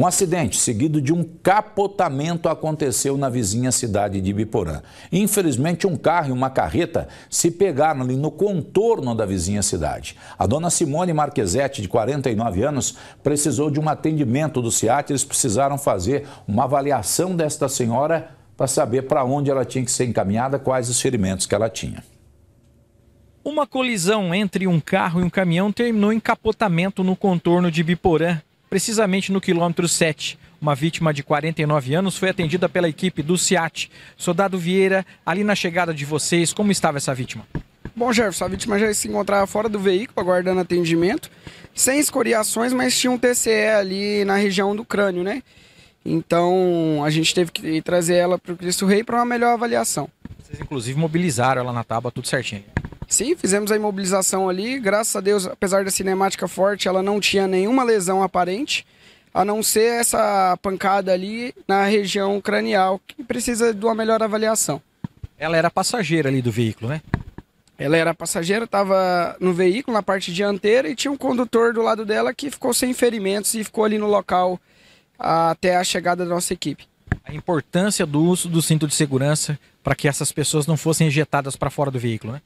Um acidente seguido de um capotamento aconteceu na vizinha cidade de Biporã. Infelizmente, um carro e uma carreta se pegaram ali no contorno da vizinha cidade. A dona Simone Marquesete, de 49 anos, precisou de um atendimento do SEAT. Eles precisaram fazer uma avaliação desta senhora para saber para onde ela tinha que ser encaminhada, quais os ferimentos que ela tinha. Uma colisão entre um carro e um caminhão terminou em capotamento no contorno de Biporã precisamente no quilômetro 7. Uma vítima de 49 anos foi atendida pela equipe do CIAT. Soldado Vieira, ali na chegada de vocês, como estava essa vítima? Bom, Jefferson, a vítima já se encontrava fora do veículo, aguardando atendimento, sem escoriações, mas tinha um TCE ali na região do crânio, né? Então a gente teve que trazer ela para o Cristo Rei para uma melhor avaliação. Vocês, inclusive, mobilizaram ela na tábua, tudo certinho. Sim, fizemos a imobilização ali. Graças a Deus, apesar da cinemática forte, ela não tinha nenhuma lesão aparente, a não ser essa pancada ali na região cranial, que precisa de uma melhor avaliação. Ela era passageira ali do veículo, né? Ela era passageira, estava no veículo, na parte dianteira, e tinha um condutor do lado dela que ficou sem ferimentos e ficou ali no local até a chegada da nossa equipe. A importância do uso do cinto de segurança para que essas pessoas não fossem ejetadas para fora do veículo, né?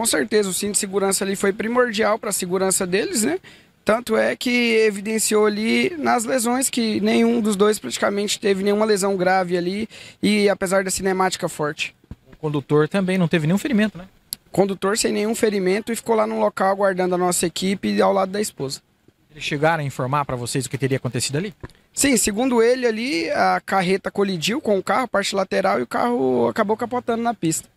Com certeza, o cinto de segurança ali foi primordial para a segurança deles, né? Tanto é que evidenciou ali nas lesões que nenhum dos dois praticamente teve nenhuma lesão grave ali e apesar da cinemática forte. O condutor também não teve nenhum ferimento, né? Condutor sem nenhum ferimento e ficou lá no local aguardando a nossa equipe ao lado da esposa. Eles chegaram a informar para vocês o que teria acontecido ali? Sim, segundo ele ali, a carreta colidiu com o carro, parte lateral, e o carro acabou capotando na pista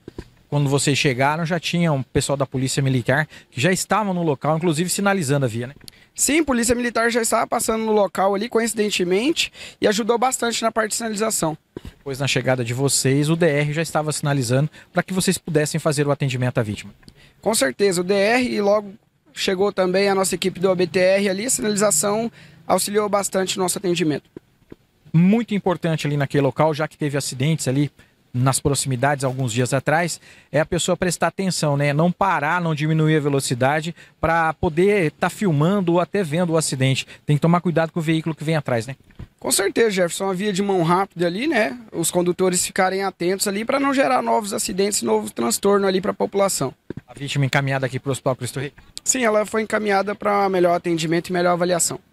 quando vocês chegaram, já tinha um pessoal da Polícia Militar que já estava no local, inclusive sinalizando a via, né? Sim, Polícia Militar já estava passando no local ali, coincidentemente, e ajudou bastante na parte de sinalização. Depois, na chegada de vocês, o DR já estava sinalizando para que vocês pudessem fazer o atendimento à vítima. Com certeza, o DR e logo chegou também a nossa equipe do OBTR ali, a sinalização auxiliou bastante o nosso atendimento. Muito importante ali naquele local, já que teve acidentes ali nas proximidades alguns dias atrás, é a pessoa prestar atenção, né? Não parar, não diminuir a velocidade para poder estar tá filmando ou até vendo o acidente. Tem que tomar cuidado com o veículo que vem atrás, né? Com certeza, Jefferson, uma via de mão rápida ali, né? Os condutores ficarem atentos ali para não gerar novos acidentes, novo transtorno ali para a população. A vítima encaminhada aqui para o Hospital Cristo Rei? Sim, ela foi encaminhada para melhor atendimento e melhor avaliação.